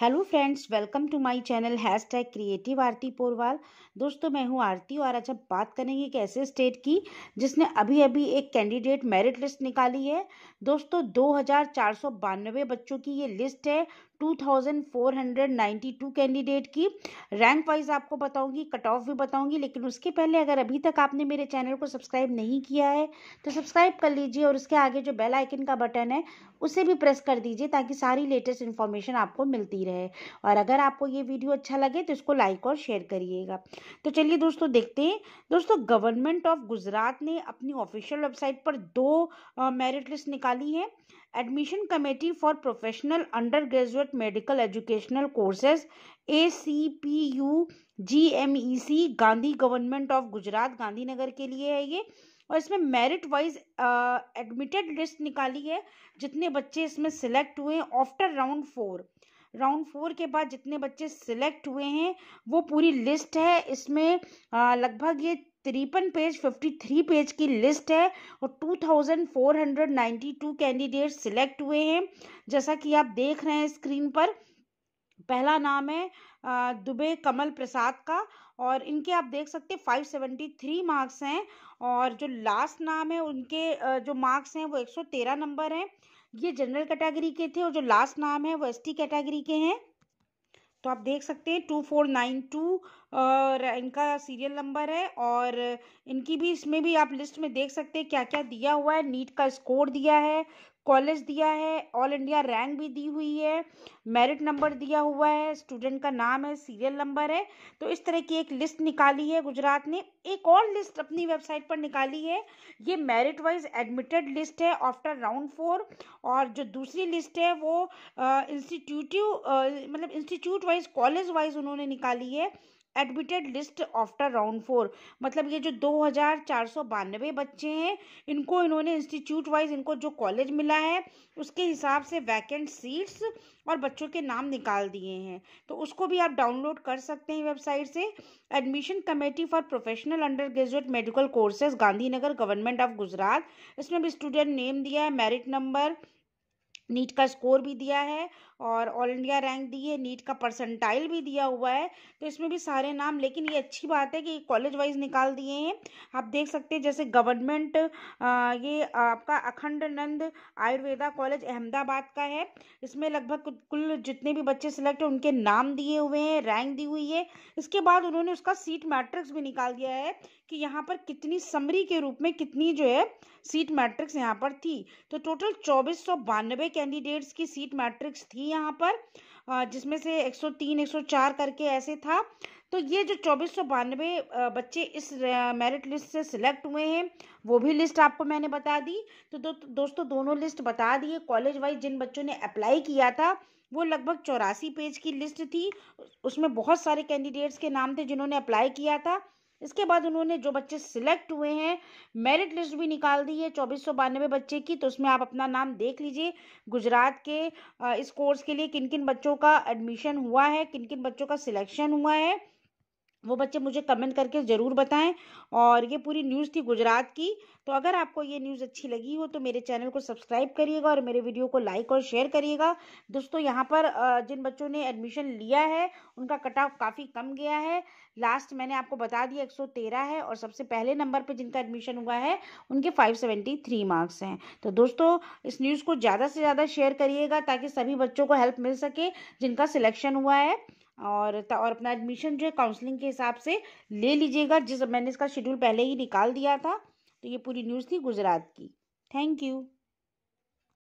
hello friends welcome to my channel hashtag creative Aarti Porwal दोस्तों मैं हूं आरती और आज हम बात करेंगे एक ऐसे स्टेट की जिसने अभी अभी एक कैंडिडेट मेरिट लिस्ट निकाली है दोस्तों दो बच्चों की ये लिस्ट है 2492 कैंडिडेट की रैंक वाइज आपको बताऊंगी कट ऑफ भी बताऊंगी लेकिन उसके पहले अगर अभी तक आपने मेरे चैनल को सब्सक्राइब नहीं किया है तो सब्सक्राइब कर लीजिए और उसके आगे जो बेल आइकन का बटन है उसे भी प्रेस कर दीजिए ताकि सारी लेटेस्ट इन्फॉर्मेशन आपको मिलती रहे और अगर आपको ये वीडियो अच्छा लगे तो इसको लाइक और शेयर करिएगा तो चलिए दोस्तों देखते हैं दोस्तों गवर्नमेंट ऑफ गुजरात ने अपनी ऑफिशियल वेबसाइट पर दो मेरिट लिस्ट निकाली है admission committee for professional undergraduate medical educational courses A C P U G M E C Gandhi government of Gujarat Gandhinagar के लिए है ये और इसमें मेरिट वाइज एडमिटेड लिस्ट निकाली है जितने बच्चे इसमें सिलेक्ट हुए after round four round four के बाद जितने बच्चे सिलेक्ट हुए हैं वो पूरी लिस्ट है इसमें लगभग ये तिरपन पेज 53 पेज की लिस्ट है और 2492 कैंडिडेट सिलेक्ट हुए हैं जैसा कि आप देख रहे हैं स्क्रीन पर पहला नाम है दुबे कमल प्रसाद का और इनके आप देख सकते हैं 573 मार्क्स हैं और जो लास्ट नाम है उनके जो मार्क्स हैं वो 113 नंबर हैं ये जनरल कैटेगरी के थे और जो लास्ट नाम है वो एसटी कैटेगरी के हैं तो आप देख सकते हैं टू फोर नाइन टू इनका सीरियल नंबर है और इनकी भी इसमें भी आप लिस्ट में देख सकते हैं क्या क्या दिया हुआ है नीट का स्कोर दिया है कॉलेज दिया है ऑल इंडिया रैंक भी दी हुई है मेरिट नंबर दिया हुआ है स्टूडेंट का नाम है सीरियल नंबर है तो इस तरह की एक लिस्ट निकाली है गुजरात ने एक और लिस्ट अपनी वेबसाइट पर निकाली है ये मेरिट वाइज एडमिटेड लिस्ट है आफ्टर राउंड फोर और जो दूसरी लिस्ट है वो इंस्टीट्यूटिव मतलब इंस्टीट्यूट वाइज कॉलेज वाइज उन्होंने निकाली है admitted list after round four मतलब ये जो दो हज़ार चार सौ बानवे बच्चे हैं इनको इन्होंने इंस्टीट्यूट वाइज इनको जो कॉलेज मिला है उसके हिसाब से वैकेंट सीट्स और बच्चों के नाम निकाल दिए हैं तो उसको भी आप डाउनलोड कर सकते हैं वेबसाइट से admission committee for professional undergraduate medical courses Gandhinagar government of Gujarat इसमें भी स्टूडेंट नेम दिया है मेरिट नंबर नीट का स्कोर भी दिया है और ऑल इंडिया रैंक दी है नीट का परसेंटाइल भी दिया हुआ है तो इसमें भी सारे नाम लेकिन ये अच्छी बात है कि कॉलेज वाइज निकाल दिए हैं आप देख सकते हैं जैसे गवर्नमेंट ये आपका अखंड नंद आयुर्वेदा कॉलेज अहमदाबाद का है इसमें लगभग कुल जितने भी बच्चे सिलेक्ट हैं उनके नाम दिए हुए हैं रैंक दी हुई है इसके बाद उन्होंने उसका सीट मैट्रिक्स भी निकाल दिया है कि यहाँ पर कितनी समरी के रूप में कितनी जो है सीट मैट्रिक्स यहाँ पर थी तो टोटल चौबीस सौ कैंडिडेट्स की सीट मैट्रिक्स थी यहाँ पर जिसमें से 103 104 करके ऐसे था तो ये जो चौबीस बच्चे इस मेरिट लिस्ट से सिलेक्ट हुए हैं वो भी लिस्ट आपको मैंने बता दी तो दो, दोस्तों दोनों लिस्ट बता दिए कॉलेज वाइज जिन बच्चों ने अप्लाई किया था वो लगभग चौरासी पेज की लिस्ट थी उसमें बहुत सारे कैंडिडेट्स के नाम थे जिन्होंने अप्लाई किया था इसके बाद उन्होंने जो बच्चे सिलेक्ट हुए हैं मेरिट लिस्ट भी निकाल दी है चौबीस सौ बानवे बच्चे की तो उसमें आप अपना नाम देख लीजिए गुजरात के इस कोर्स के लिए किन किन बच्चों का एडमिशन हुआ है किन किन बच्चों का सिलेक्शन हुआ है वो बच्चे मुझे कमेंट करके ज़रूर बताएं और ये पूरी न्यूज़ थी गुजरात की तो अगर आपको ये न्यूज़ अच्छी लगी हो तो मेरे चैनल को सब्सक्राइब करिएगा और मेरे वीडियो को लाइक और शेयर करिएगा दोस्तों यहाँ पर जिन बच्चों ने एडमिशन लिया है उनका कट ऑफ काफ़ी कम गया है लास्ट मैंने आपको बता दिया एक है और सबसे पहले नंबर पर जिनका एडमिशन हुआ है उनके फाइव मार्क्स हैं तो दोस्तों इस न्यूज़ को ज़्यादा से ज़्यादा शेयर करिएगा ताकि सभी बच्चों को हेल्प मिल सके जिनका सिलेक्शन हुआ है और और अपना एडमिशन जो है काउंसलिंग के हिसाब से ले लीजिएगा जिस मैंने इसका शेड्यूल पहले ही निकाल दिया था तो ये पूरी न्यूज़ थी गुजरात की थैंक यू